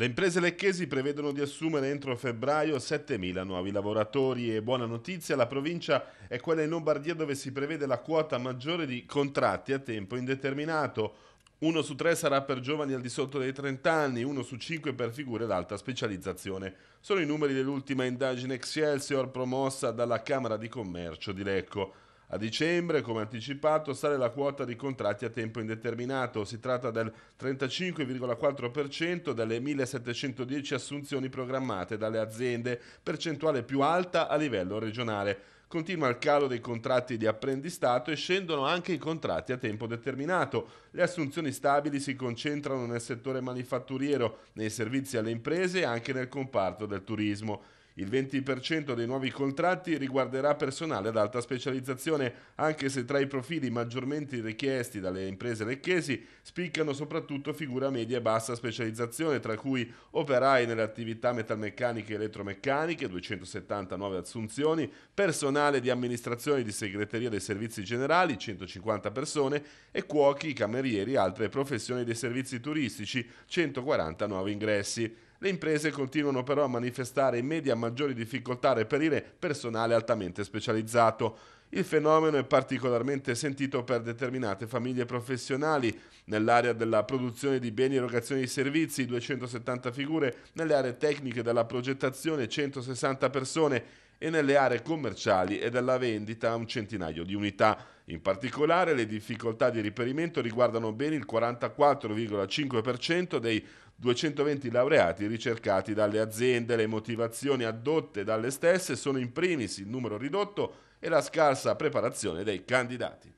Le imprese lecchesi prevedono di assumere entro febbraio 7.000 nuovi lavoratori e buona notizia, la provincia è quella in Lombardia dove si prevede la quota maggiore di contratti a tempo indeterminato. Uno su tre sarà per giovani al di sotto dei 30 anni, uno su cinque per figure d'alta specializzazione. Sono i numeri dell'ultima indagine Excelsior promossa dalla Camera di Commercio di Lecco. A dicembre, come anticipato, sale la quota di contratti a tempo indeterminato. Si tratta del 35,4% delle 1710 assunzioni programmate dalle aziende, percentuale più alta a livello regionale. Continua il calo dei contratti di apprendistato e scendono anche i contratti a tempo determinato. Le assunzioni stabili si concentrano nel settore manifatturiero, nei servizi alle imprese e anche nel comparto del turismo. Il 20% dei nuovi contratti riguarderà personale ad alta specializzazione, anche se tra i profili maggiormente richiesti dalle imprese lecchesi spiccano soprattutto figure media e bassa specializzazione, tra cui operai nelle attività metalmeccaniche e elettromeccaniche, 279 assunzioni, personale di amministrazione e di segreteria dei servizi generali, 150 persone, e cuochi, camerieri e altre professioni dei servizi turistici, 140 nuovi ingressi. Le imprese continuano però a manifestare in media maggiori difficoltà a reperire personale altamente specializzato. Il fenomeno è particolarmente sentito per determinate famiglie professionali, nell'area della produzione di beni e erogazione di servizi 270 figure, nelle aree tecniche della progettazione 160 persone e nelle aree commerciali e della vendita un centinaio di unità. In particolare le difficoltà di riperimento riguardano ben il 44,5% dei 220 laureati ricercati dalle aziende. Le motivazioni adotte dalle stesse sono in primis il numero ridotto e la scarsa preparazione dei candidati.